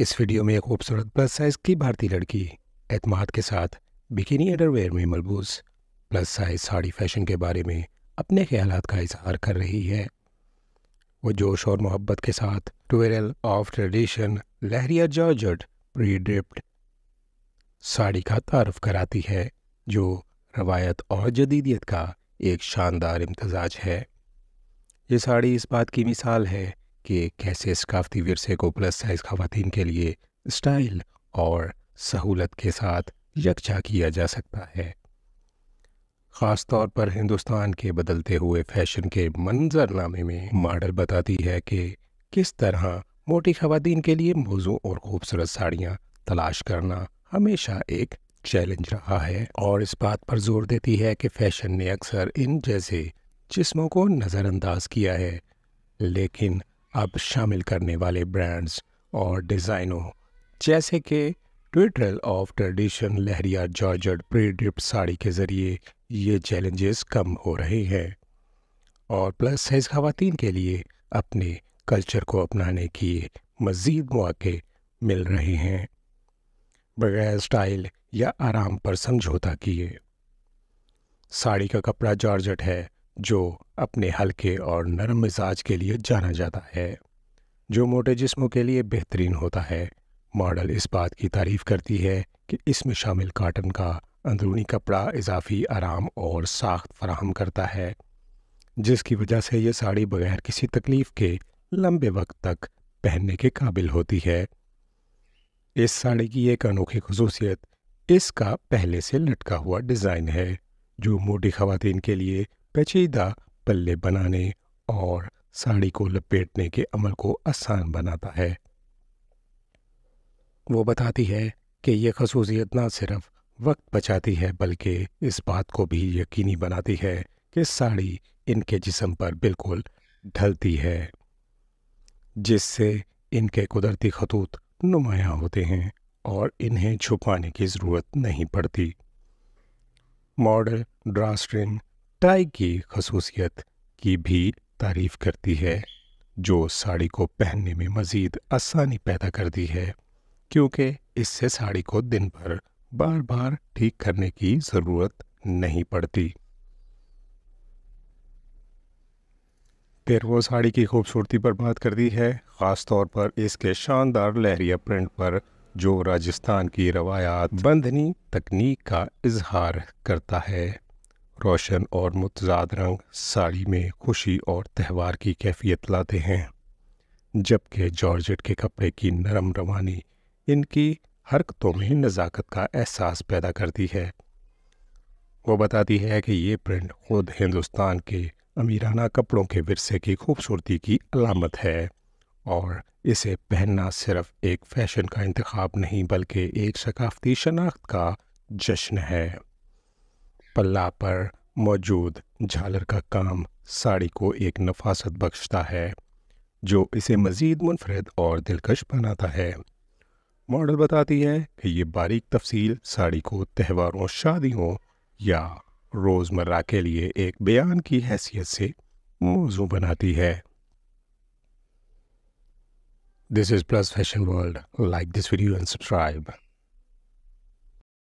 इस वीडियो में एक खूबसूरत प्लस साइज की भारतीय लड़की एतमाद के साथ बिकिनी अंडरवेयर में मलबूस प्लस साइज साड़ी फैशन के बारे में अपने ख्याल का इजहार कर रही है वो जोश और मोहब्बत के साथ twirl of tradition leheriya georgette predraped sari का तारफ कराती है जो रवायत और जदीदियत का एक शानदार इम्तजाज है ये साड़ी इस बात की मिसाल है कि कैसे सकाफती विरसे को प्लस साइज़ खातन के लिए स्टाइल और सहूलत के साथ यकजा किया जा सकता है ख़ास तौर पर हिंदुस्तान के बदलते हुए फैशन के मंजरनामे में मॉडल बताती है कि किस तरह मोटी खातन के लिए मौजू और खूबसूरत साड़ियाँ तलाश करना हमेशा एक चैलेंज रहा है और इस बात पर जोर देती है कि फैशन ने अक्सर इन जैसे जिस्मों को नज़रअंदाज किया है लेकिन अब शामिल करने वाले ब्रांड्स और डिज़ाइनों जैसे कि twirl of tradition leheriya georgette pre sari के ज़रिए ये चैलेंजेस कम हो रहे हैं और प्लस साइज खातन के लिए अपने कल्चर को अपनाने की मज़ीद मौके मिल रहे हैं बगैर स्टाइल या आराम पर समझौता किए साड़ी का कपड़ा जॉर्जट है जो अपने हल्के और नरम मिजाज के लिए जाना जाता है जो मोटे जिस्मों के लिए बेहतरीन होता है मॉडल इस बात की तारीफ करती है कि इसमें शामिल काटन का अंदरूनी कपड़ा इजाफी आराम और साख्त फराहम करता है जिसकी वजह से यह साड़ी बगैर किसी तकलीफ़ के लंबे वक्त तक पहनने के काबिल होती है इस साड़ी की एक अनोखी खसूसियत इसका पहले से लटका हुआ डिज़ाइन है जो मोटी खवतिन के लिए पेचीदा पल्ले बनाने और साड़ी को लपेटने के अमल को आसान बनाता है वो बताती है कि यह खसूसियत ना सिर्फ वक्त बचाती है बल्कि इस बात को भी यकीनी बनाती है कि साड़ी इनके जिसम पर बिल्कुल ढलती है जिससे इनके कुदरती खतूत नुमाया होते हैं और इन्हें छुपाने की ज़रूरत नहीं पड़ती मॉडल ड्रास्ट्रिंग टाई की खसूसियत की भी तारीफ करती है जो साड़ी को पहनने में मज़ीद आसानी पैदा करती है क्योंकि इससे साड़ी को दिन भर बार बार ठीक करने की ज़रूरत नहीं पड़ती फिर वो साड़ी की खूबसूरती पर बात करती है ख़ास तौर पर इसके शानदार लहरिया प्रिंट पर जो राजस्थान की रवायात बंधनी तकनीक का इजहार करता है रोशन और मुतजाद रंग साड़ी में खुशी और त्यौहार की कैफियत लाते हैं जबकि जॉर्जेट के कपड़े की नरम रवानी इनकी हरकतों में नज़ाकत का एहसास पैदा करती है वो बताती है कि ये प्रिंट खुद हिंदुस्तान के अमीराना कपड़ों के विरसे की खूबसूरती की अलामत है और इसे पहनना सिर्फ एक फ़ैशन का इंतखब नहीं बल्कि एक सकाफती शनाख्त का जश्न है पल्ला पर मौजूद झालर का काम साड़ी को एक नफासत बख्शता है जो इसे मज़ीद मुनफरद और दिलकश बनाता है मॉडल बताती है कि ये बारीक तफसील साड़ी को त्यौहारों शादियों या रोज़मर्रा के लिए एक बयान की हैसियत से मौजू बनाती है this is plus fashion world like this video and subscribe